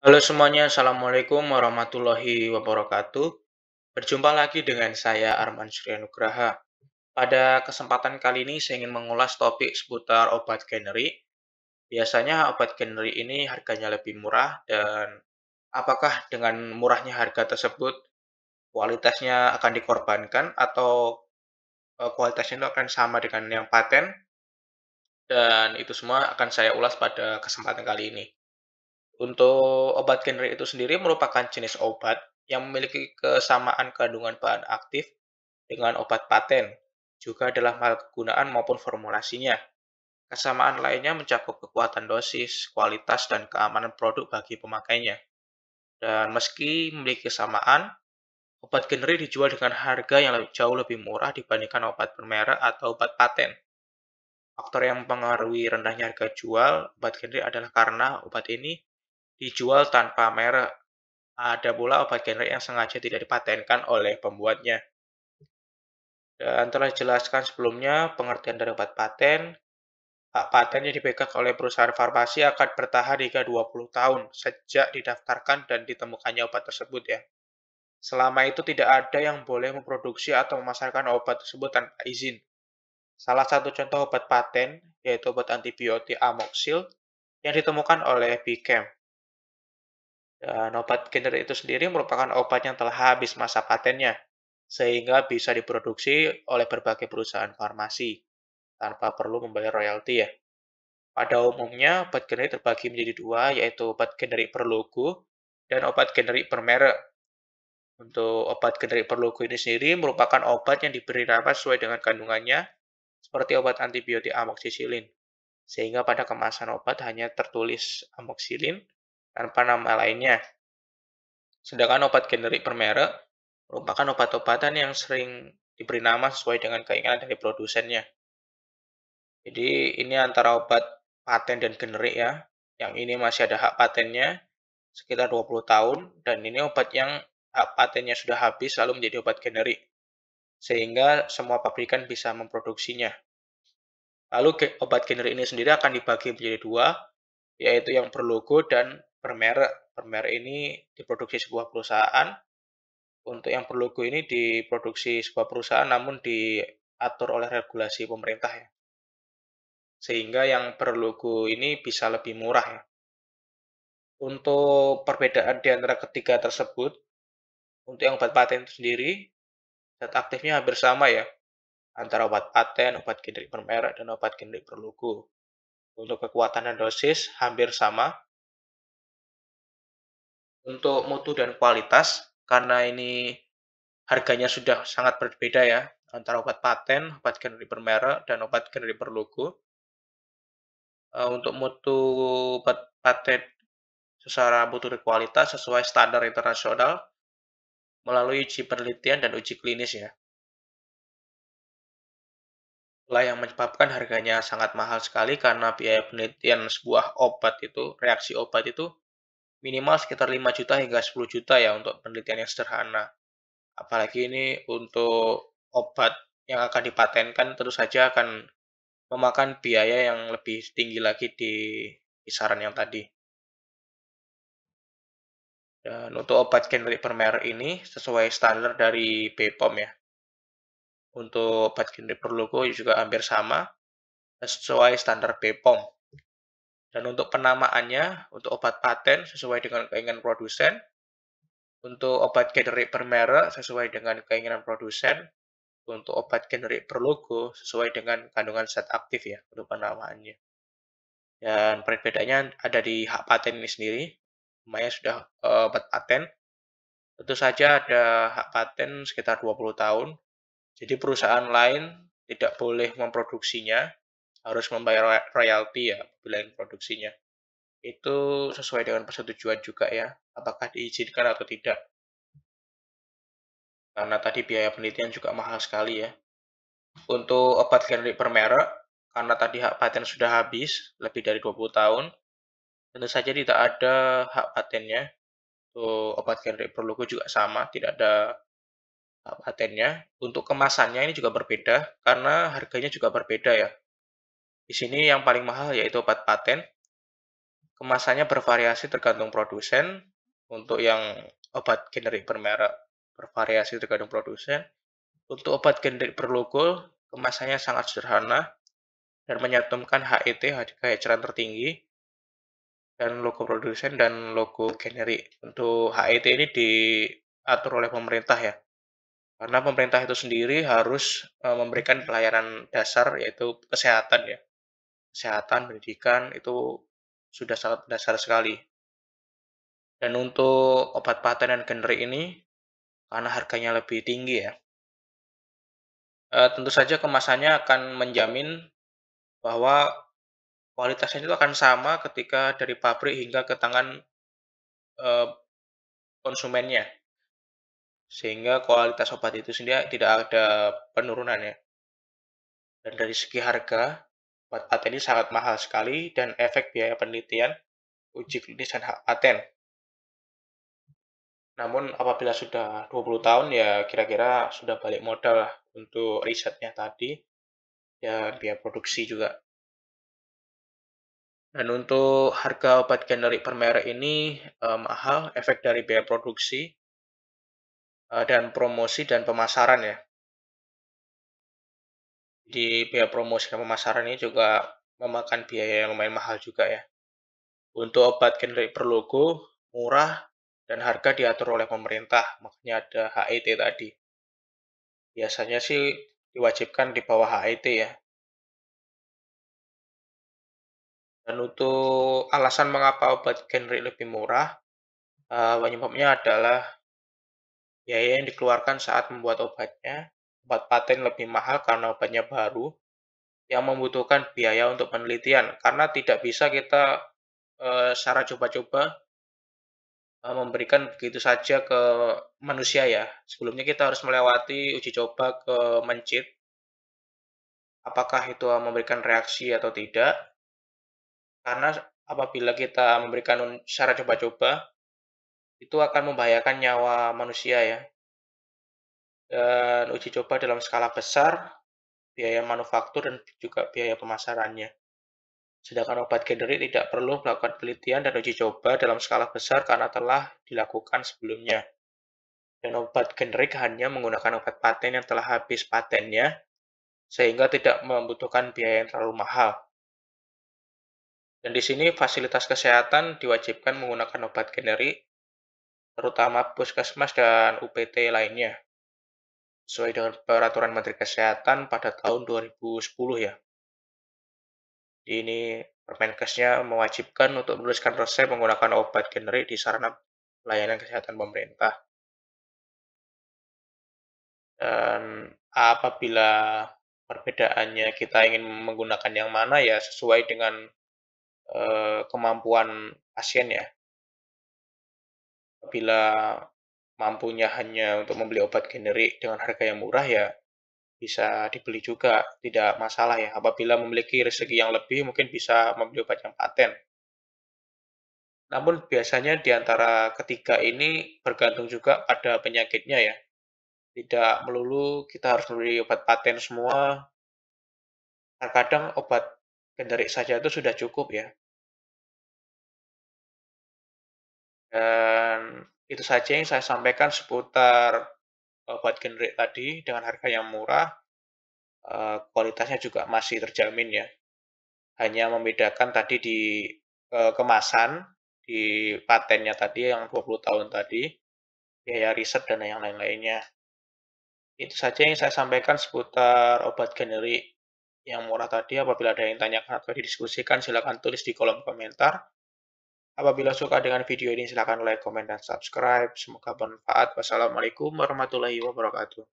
Halo semuanya, Assalamualaikum warahmatullahi wabarakatuh. Berjumpa lagi dengan saya Arman Suryanugraha. Pada kesempatan kali ini saya ingin mengulas topik seputar obat generik. Biasanya obat generik ini harganya lebih murah dan apakah dengan murahnya harga tersebut kualitasnya akan dikorbankan atau e, kualitasnya itu akan sama dengan yang paten? Dan itu semua akan saya ulas pada kesempatan kali ini. Untuk obat generik itu sendiri merupakan jenis obat yang memiliki kesamaan kandungan bahan aktif dengan obat paten, juga adalah hal kegunaan maupun formulasinya. Kesamaan lainnya mencakup kekuatan dosis, kualitas, dan keamanan produk bagi pemakainya. Dan meski memiliki kesamaan, obat generik dijual dengan harga yang jauh lebih murah dibandingkan obat bermerek atau obat paten. Faktor yang mempengaruhi rendahnya harga jual obat generik adalah karena obat ini dijual tanpa merek. Ada pula obat generik yang sengaja tidak dipatenkan oleh pembuatnya. Dan telah dijelaskan sebelumnya pengertian dari obat paten. Hak paten yang dipegang oleh perusahaan farmasi akan bertahan hingga 20 tahun sejak didaftarkan dan ditemukannya obat tersebut ya. Selama itu tidak ada yang boleh memproduksi atau memasarkan obat tersebut tanpa izin. Salah satu contoh obat paten yaitu obat antibiotik amoksil yang ditemukan oleh Bicam. Eh, obat generik itu sendiri merupakan obat yang telah habis masa patennya, sehingga bisa diproduksi oleh berbagai perusahaan farmasi tanpa perlu membayar royalti ya. Pada umumnya, obat generik terbagi menjadi dua, yaitu obat generik per dan obat generik per Untuk obat generik per ini sendiri merupakan obat yang diberi nama sesuai dengan kandungannya, seperti obat antibiotik amoksisilin. Sehingga pada kemasan obat hanya tertulis amoksisilin tanpa nama lainnya. Sedangkan obat generik bermerek merupakan obat-obatan yang sering diberi nama sesuai dengan keinginan dari produsennya. Jadi ini antara obat paten dan generik ya. Yang ini masih ada hak patennya sekitar 20 tahun dan ini obat yang hak patennya sudah habis lalu menjadi obat generik. Sehingga semua pabrikan bisa memproduksinya. Lalu obat generik ini sendiri akan dibagi menjadi dua, yaitu yang berlogo dan per merek. Per merek ini diproduksi sebuah perusahaan. Untuk yang berlogo ini diproduksi sebuah perusahaan namun diatur oleh regulasi pemerintah ya. Sehingga yang berlogo ini bisa lebih murah ya. Untuk perbedaan di antara ketiga tersebut, untuk yang obat paten itu sendiri, zat aktifnya hampir sama ya, antara obat paten, obat generik bermerek, dan obat generik berlogo. Untuk kekuatan dan dosis hampir sama, untuk mutu dan kualitas karena ini harganya sudah sangat berbeda ya antara obat paten, obat generik bermerek dan obat generik berlogo. Eh, untuk mutu obat paten secara mutu dan kualitas sesuai standar internasional melalui uji penelitian dan uji klinis ya. Itulah yang menyebabkan harganya sangat mahal sekali karena biaya penelitian sebuah obat itu, reaksi obat itu minimal sekitar 5 juta hingga 10 juta ya untuk penelitian yang sederhana. Apalagi ini untuk obat yang akan dipatenkan tentu saja akan memakan biaya yang lebih tinggi lagi di kisaran yang tadi. Dan untuk obat generik permer ini sesuai standar dari BPOM ya. Untuk obat generik perluku juga hampir sama sesuai standar BPOM dan untuk penamaannya, untuk obat paten sesuai dengan keinginan produsen, untuk obat generik bermerek sesuai dengan keinginan produsen, untuk obat generik berlogo sesuai dengan kandungan zat aktif ya untuk penamaannya. Dan perbedaannya ada di hak paten ini sendiri, namanya sudah eh, obat paten. Tentu saja ada hak paten sekitar 20 tahun. Jadi perusahaan lain tidak boleh memproduksinya harus membayar royalti ya bulan produksinya itu sesuai dengan persetujuan juga ya apakah diizinkan atau tidak karena tadi biaya penelitian juga mahal sekali ya untuk obat generik per merek karena tadi hak paten sudah habis lebih dari 20 tahun tentu saja tidak ada hak patennya untuk obat generik berlogo juga sama tidak ada hak patennya untuk kemasannya ini juga berbeda karena harganya juga berbeda ya di sini yang paling mahal yaitu obat paten. Kemasannya bervariasi tergantung produsen. Untuk yang obat generik bermerek bervariasi tergantung produsen. Untuk obat generik berlogo, kemasannya sangat sederhana dan menyantumkan HET, harga eceran tertinggi, dan logo produsen dan logo generik. Untuk HET ini diatur oleh pemerintah ya. Karena pemerintah itu sendiri harus e, memberikan pelayanan dasar yaitu kesehatan ya kesehatan, pendidikan itu sudah sangat dasar sekali. Dan untuk obat paten dan generik ini, karena harganya lebih tinggi ya, eh, tentu saja kemasannya akan menjamin bahwa kualitasnya itu akan sama ketika dari pabrik hingga ke tangan eh, konsumennya. Sehingga kualitas obat itu sendiri tidak ada penurunannya. Dan dari segi harga, Buat paten ini sangat mahal sekali dan efek biaya penelitian, uji klinis, dan hak paten. Namun apabila sudah 20 tahun ya kira-kira sudah balik modal lah untuk risetnya tadi ya biaya produksi juga. Dan untuk harga obat generik per merek ini eh, mahal, efek dari biaya produksi eh, dan promosi dan pemasaran ya di biaya promosi dan pemasaran ini juga memakan biaya yang lumayan mahal juga ya. Untuk obat generik per logo, murah, dan harga diatur oleh pemerintah, makanya ada HIT tadi. Biasanya sih diwajibkan di bawah HIT ya. Dan untuk alasan mengapa obat generik lebih murah, eh, penyebabnya adalah biaya yang dikeluarkan saat membuat obatnya membuat paten lebih mahal karena obatnya baru yang membutuhkan biaya untuk penelitian karena tidak bisa kita e, secara coba-coba e, memberikan begitu saja ke manusia ya. Sebelumnya kita harus melewati uji coba ke mencit apakah itu memberikan reaksi atau tidak. Karena apabila kita memberikan secara coba-coba itu akan membahayakan nyawa manusia ya dan uji coba dalam skala besar, biaya manufaktur, dan juga biaya pemasarannya. Sedangkan obat generik tidak perlu melakukan penelitian dan uji coba dalam skala besar karena telah dilakukan sebelumnya. Dan obat generik hanya menggunakan obat paten yang telah habis patennya, sehingga tidak membutuhkan biaya yang terlalu mahal. Dan di sini fasilitas kesehatan diwajibkan menggunakan obat generik, terutama puskesmas dan UPT lainnya sesuai dengan peraturan Menteri Kesehatan pada tahun 2010 ya. Jadi ini Permenkesnya mewajibkan untuk menuliskan resep menggunakan obat generik di sarana layanan kesehatan pemerintah. Dan apabila perbedaannya kita ingin menggunakan yang mana ya sesuai dengan eh, kemampuan pasien ya. Apabila mampunya hanya untuk membeli obat generik dengan harga yang murah ya bisa dibeli juga, tidak masalah ya. Apabila memiliki rezeki yang lebih, mungkin bisa membeli obat yang paten. Namun biasanya di antara ketiga ini bergantung juga pada penyakitnya ya. Tidak melulu kita harus membeli obat paten semua. Terkadang obat generik saja itu sudah cukup ya. Dan itu saja yang saya sampaikan seputar obat eh, buat tadi dengan harga yang murah, eh, kualitasnya juga masih terjamin ya. Hanya membedakan tadi di eh, kemasan, di patennya tadi yang 20 tahun tadi, biaya riset dan yang lain-lainnya. Itu saja yang saya sampaikan seputar obat generik yang murah tadi. Apabila ada yang tanyakan atau didiskusikan, silakan tulis di kolom komentar. Apabila suka dengan video ini, silahkan like, komen, dan subscribe. Semoga bermanfaat. Wassalamualaikum warahmatullahi wabarakatuh.